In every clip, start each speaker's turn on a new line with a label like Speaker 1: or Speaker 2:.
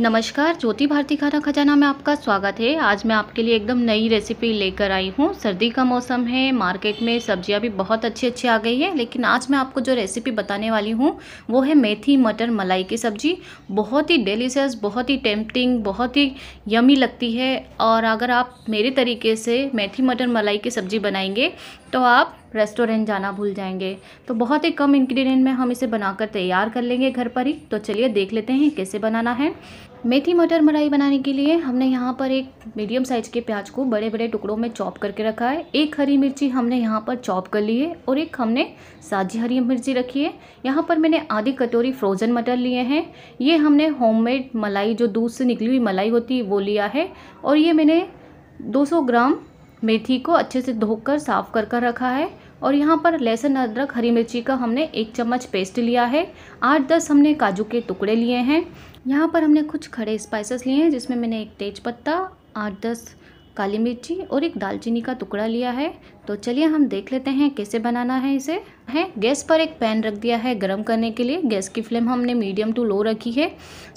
Speaker 1: नमस्कार ज्योति भारती खाना खजाना में आपका स्वागत है आज मैं आपके लिए एकदम नई रेसिपी लेकर आई हूँ सर्दी का मौसम है मार्केट में सब्जियाँ भी बहुत अच्छी अच्छी आ गई है लेकिन आज मैं आपको जो रेसिपी बताने वाली हूँ वो है मेथी मटर मलाई की सब्जी बहुत ही डिलीशियस बहुत ही टेम्पटिंग बहुत ही यमी लगती है और अगर आप मेरे तरीके से मेथी मटर मलाई की सब्जी बनाएंगे तो आप रेस्टोरेंट जाना भूल जाएंगे तो बहुत ही कम इंग्रेडिएंट में हम इसे बनाकर तैयार कर लेंगे घर पर ही तो चलिए देख लेते हैं कैसे बनाना है मेथी मटर मराई बनाने के लिए हमने यहाँ पर एक मीडियम साइज़ के प्याज को बड़े बड़े टुकड़ों में चॉप करके रखा है एक हरी मिर्ची हमने यहाँ पर चॉप कर ली है और एक हमने साझी हरी मिर्ची रखी है यहाँ पर मैंने आधी कटोरी फ्रोज़न मटर लिए हैं ये हमने होममेड मलाई जो दूध से निकली हुई मलाई होती है वो लिया है और ये मैंने दो ग्राम मेथी को अच्छे से धोकर साफ़ कर कर रखा है और यहाँ पर लहसुन अदरक हरी मिर्ची का हमने एक चम्मच पेस्ट लिया है आठ दस हमने काजू के टुकड़े लिए हैं यहाँ पर हमने कुछ खड़े स्पाइसेस लिए हैं जिसमें मैंने एक तेज पत्ता आठ दस काली मिर्ची और एक दालचीनी का टुकड़ा लिया है तो चलिए हम देख लेते हैं कैसे बनाना है इसे है गैस पर एक पैन रख दिया है गरम करने के लिए गैस की फ्लेम हमने मीडियम टू लो रखी है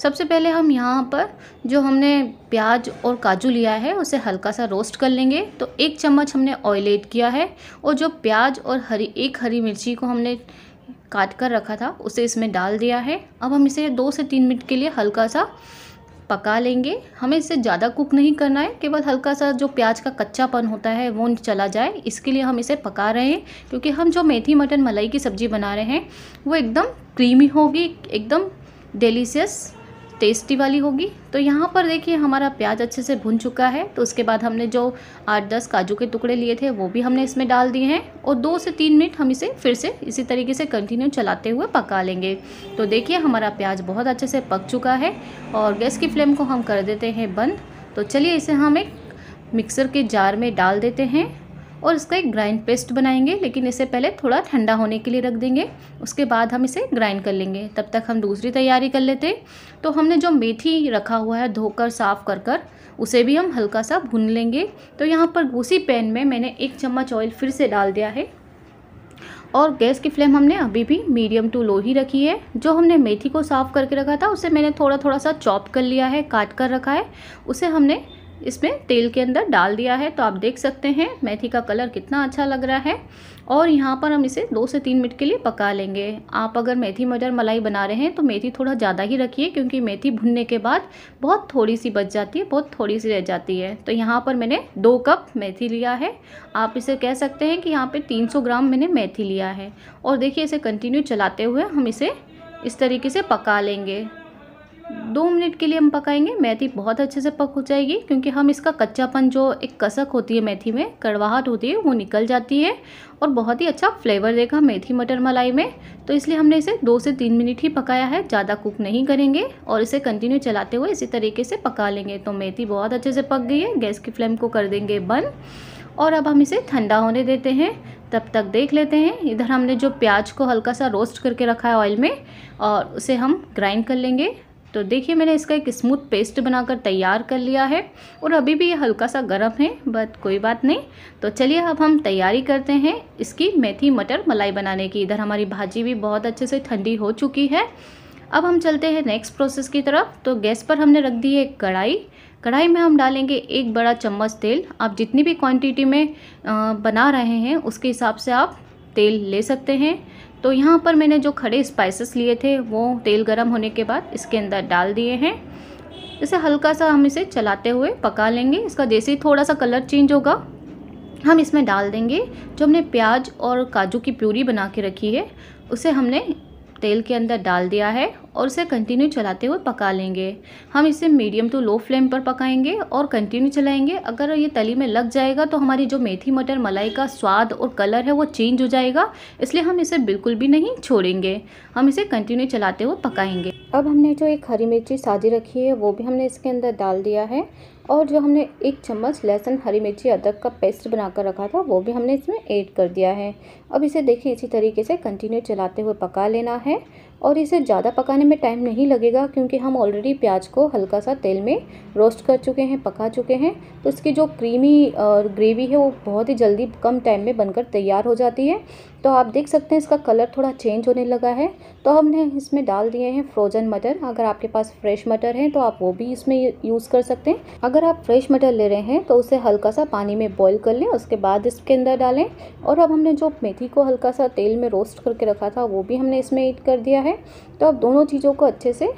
Speaker 1: सबसे पहले हम यहाँ पर जो हमने प्याज और काजू लिया है उसे हल्का सा रोस्ट कर लेंगे तो एक चम्मच हमने ऑयल एड किया है और जो प्याज और हरी एक हरी मिर्ची को हमने काट कर रखा था उसे इसमें डाल दिया है अब हम इसे दो से तीन मिनट के लिए हल्का सा पका लेंगे हमें इसे ज़्यादा कुक नहीं करना है केवल हल्का सा जो प्याज का कच्चापन होता है वो चला जाए इसके लिए हम इसे पका रहे हैं क्योंकि हम जो मेथी मटन मलाई की सब्ज़ी बना रहे हैं वो एकदम क्रीमी होगी एकदम डिलीशियस टेस्टी वाली होगी तो यहाँ पर देखिए हमारा प्याज अच्छे से भुन चुका है तो उसके बाद हमने जो आठ दस काजू के टुकड़े लिए थे वो भी हमने इसमें डाल दिए हैं और दो से तीन मिनट हम इसे फिर से इसी तरीके से कंटिन्यू चलाते हुए पका लेंगे तो देखिए हमारा प्याज बहुत अच्छे से पक चुका है और गैस की फ्लेम को हम कर देते हैं बंद तो चलिए इसे हम एक मिक्सर के जार में डाल देते हैं और इसका एक ग्राइंड पेस्ट बनाएंगे लेकिन इसे पहले थोड़ा ठंडा होने के लिए रख देंगे उसके बाद हम इसे ग्राइंड कर लेंगे तब तक हम दूसरी तैयारी कर लेते तो हमने जो मेथी रखा हुआ है धोकर साफ़ कर कर उसे भी हम हल्का सा भून लेंगे तो यहाँ पर उसी पैन में मैंने एक चम्मच ऑयल फिर से डाल दिया है और गैस की फ्लेम हमने अभी भी मीडियम टू लो ही रखी है जो हमने मेथी को साफ़ करके रखा था उसे मैंने थोड़ा थोड़ा सा चॉप कर लिया है काट कर रखा है उसे हमने इसमें तेल के अंदर डाल दिया है तो आप देख सकते हैं मेथी का कलर कितना अच्छा लग रहा है और यहाँ पर हम इसे दो से तीन मिनट के लिए पका लेंगे आप अगर मेथी मटर मलाई बना रहे हैं तो मेथी थोड़ा ज़्यादा ही रखिए क्योंकि मेथी भुनने के बाद बहुत थोड़ी सी बच जाती है बहुत थोड़ी सी रह जाती है तो यहाँ पर मैंने दो कप मेथी लिया है आप इसे कह सकते हैं कि यहाँ पर तीन ग्राम मैंने मेथी लिया है और देखिए इसे कंटिन्यू चलाते हुए हम इसे इस तरीके से पका लेंगे दो मिनट के लिए हम पकाएंगे मेथी बहुत अच्छे से पक हो जाएगी क्योंकि हम इसका कच्चापन जो एक कसक होती है मेथी में कड़वाहट होती है वो निकल जाती है और बहुत ही अच्छा फ्लेवर देगा मेथी मटर मलाई में तो इसलिए हमने इसे दो से तीन मिनट ही पकाया है ज़्यादा कुक नहीं करेंगे और इसे कंटिन्यू चलाते हुए इसी तरीके से पका लेंगे तो मेथी बहुत अच्छे से पक गई है गैस की फ्लेम को कर देंगे बंद और अब हम इसे ठंडा होने देते हैं तब तक देख लेते हैं इधर हमने जो प्याज को हल्का सा रोस्ट करके रखा है ऑयल में और उसे हम ग्राइंड कर लेंगे तो देखिए मैंने इसका एक स्मूथ पेस्ट बनाकर तैयार कर लिया है और अभी भी ये हल्का सा गर्म है बट कोई बात नहीं तो चलिए अब हम तैयारी करते हैं इसकी मेथी मटर मलाई बनाने की इधर हमारी भाजी भी बहुत अच्छे से ठंडी हो चुकी है अब हम चलते हैं नेक्स्ट प्रोसेस की तरफ तो गैस पर हमने रख दी है कढ़ाई कढ़ाई में हम डालेंगे एक बड़ा चम्मच तेल आप जितनी भी क्वांटिटी में बना रहे हैं उसके हिसाब से आप तेल ले सकते हैं तो यहाँ पर मैंने जो खड़े स्पाइसेस लिए थे वो तेल गर्म होने के बाद इसके अंदर डाल दिए हैं इसे हल्का सा हम इसे चलाते हुए पका लेंगे इसका जैसे ही थोड़ा सा कलर चेंज होगा हम इसमें डाल देंगे जो हमने प्याज और काजू की प्यूरी बना के रखी है उसे हमने तेल के अंदर डाल दिया है और इसे कंटिन्यू चलाते हुए पका लेंगे हम इसे मीडियम टू लो फ्लेम पर पकाएंगे और कंटिन्यू चलाएंगे अगर ये तली में लग जाएगा तो हमारी जो मेथी मटर मलाई का स्वाद और कलर है वो चेंज हो जाएगा इसलिए हम इसे बिल्कुल भी नहीं छोड़ेंगे हम इसे कंटिन्यू चलाते हुए पकाएंगे अब हमने जो एक हरी मिर्ची सादी रखी है वो भी हमने इसके अंदर डाल दिया है और जो हमने एक चम्मच लहसुन हरी मिर्ची अदरक का पेस्ट बनाकर रखा था वो भी हमने इसमें ऐड कर दिया है अब इसे देखिए इसी तरीके से कंटिन्यू चलाते हुए पका लेना है और इसे ज़्यादा पकाने में टाइम नहीं लगेगा क्योंकि हम ऑलरेडी प्याज को हल्का सा तेल में रोस्ट कर चुके हैं पका चुके हैं तो इसकी जो क्रीमी और ग्रेवी है वो बहुत ही जल्दी कम टाइम में बनकर तैयार हो जाती है तो आप देख सकते हैं इसका कलर थोड़ा चेंज होने लगा है तो हमने इसमें डाल दिए हैं फ्रोजन मटर अगर आपके पास फ्रेश मटर है तो आप वो भी इसमें यूज़ कर सकते हैं अगर आप फ्रेश मटर ले रहे हैं तो उसे हल्का सा पानी में बॉयल कर लें उसके बाद इसके अंदर डालें और अब हमने जो मेथी को हल्का सा तेल में रोस्ट करके रखा था वो भी हमने इसमें ऐड कर दिया है है तो आप दोनों चीज़ों को अच्छे से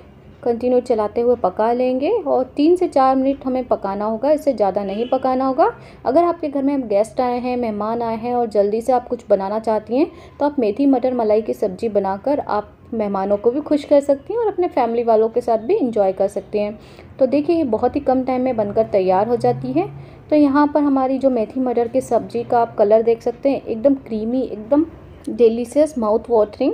Speaker 1: कंटिन्यू चलाते हुए पका लेंगे और तीन से चार मिनट हमें पकाना होगा इससे ज़्यादा नहीं पकाना होगा अगर आपके घर में गेस्ट आए हैं मेहमान आए हैं और जल्दी से आप कुछ बनाना चाहती हैं तो आप मेथी मटर मलाई की सब्ज़ी बनाकर आप मेहमानों को भी खुश कर सकती हैं और अपने फैमिली वालों के साथ भी इंजॉय कर सकते हैं तो देखिए ये बहुत ही कम टाइम में बनकर तैयार हो जाती है तो यहाँ पर हमारी जो मेथी मटर की सब्ज़ी का आप कलर देख सकते हैं एकदम क्रीमी एकदम डेलीसियस माउथ वाटरिंग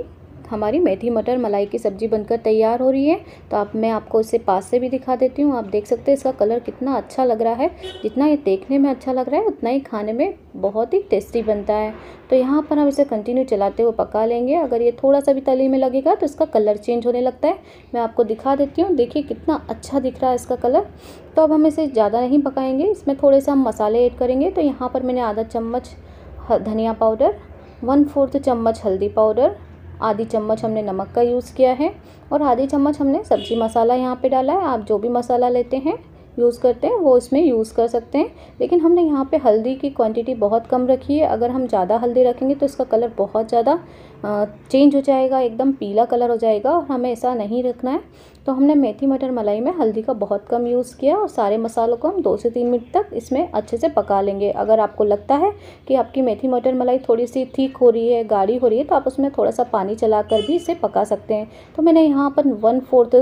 Speaker 1: हमारी मेथी मटर मलाई की सब्ज़ी बनकर तैयार हो रही है तो आप मैं आपको इसे पास से भी दिखा देती हूँ आप देख सकते हैं इसका कलर कितना अच्छा लग रहा है जितना ये देखने में अच्छा लग रहा है उतना ही खाने में बहुत ही टेस्टी बनता है तो यहाँ पर हम इसे कंटिन्यू चलाते हुए पका लेंगे अगर ये थोड़ा सा भी तली में लगेगा तो इसका कलर चेंज होने लगता है मैं आपको दिखा देती हूँ देखिए कितना अच्छा दिख रहा है इसका कलर तो अब हम इसे ज़्यादा नहीं पकाएंगे इसमें थोड़े से हम मसाले ऐड करेंगे तो यहाँ पर मैंने आधा चम्मच धनिया पाउडर वन फोर्थ चम्मच हल्दी पाउडर आधी चम्मच हमने नमक का यूज़ किया है और आधी चम्मच हमने सब्ज़ी मसाला यहाँ पे डाला है आप जो भी मसाला लेते हैं यूज़ करते हैं वो इसमें यूज़ कर सकते हैं लेकिन हमने यहाँ पे हल्दी की क्वांटिटी बहुत कम रखी है अगर हम ज़्यादा हल्दी रखेंगे तो इसका कलर बहुत ज़्यादा चेंज हो जाएगा एकदम पीला कलर हो जाएगा और हमें ऐसा नहीं रखना है तो हमने मेथी मटर मलाई में हल्दी का बहुत कम यूज़ किया और सारे मसालों को हम दो से तीन मिनट तक इसमें अच्छे से पका लेंगे अगर आपको लगता है कि आपकी मेथी मटर मलाई थोड़ी सी थीक हो रही है गाढ़ी हो रही है तो आप उसमें थोड़ा सा पानी चला कर भी इसे पका सकते हैं तो मैंने यहाँ पर वन फोर्थ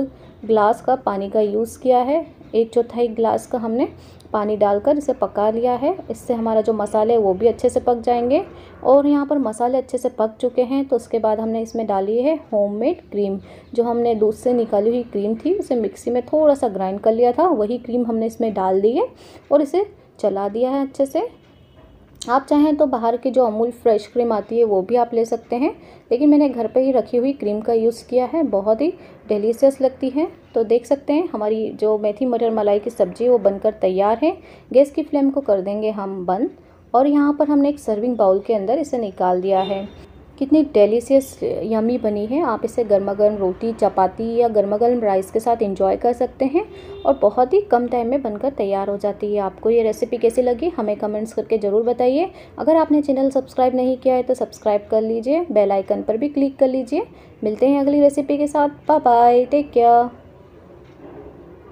Speaker 1: ग्लास का पानी का यूज़ किया है एक चौथाई ग्लास का हमने पानी डालकर इसे पका लिया है इससे हमारा जो मसाले वो भी अच्छे से पक जाएंगे और यहाँ पर मसाले अच्छे से पक चुके हैं तो उसके बाद हमने इसमें डाली है होममेड क्रीम जो हमने दूध से निकाली हुई क्रीम थी उसे मिक्सी में थोड़ा सा ग्राइंड कर लिया था वही क्रीम हमने इसमें डाल दी है और इसे चला दिया है अच्छे से आप चाहें तो बाहर की जो अमूल फ्रेश क्रीम आती है वो भी आप ले सकते हैं लेकिन मैंने घर पे ही रखी हुई क्रीम का यूज़ किया है बहुत ही डिलीशियस लगती है तो देख सकते हैं हमारी जो मेथी मटर मलाई की सब्ज़ी वो बनकर तैयार है गैस की फ्लेम को कर देंगे हम बंद और यहाँ पर हमने एक सर्विंग बाउल के अंदर इसे निकाल दिया है कितनी डेलीसियस यमी बनी है आप इसे गर्मा गर्म रोटी चपाती या गर्मा गर्म राइस के साथ इंजॉय कर सकते हैं और बहुत ही कम टाइम में बनकर तैयार हो जाती है आपको ये रेसिपी कैसी लगी हमें कमेंट्स करके ज़रूर बताइए अगर आपने चैनल सब्सक्राइब नहीं किया है तो सब्सक्राइब कर लीजिए बेलाइकन पर भी क्लिक कर लीजिए मिलते हैं अगली रेसिपी के साथ बाय टेक केयर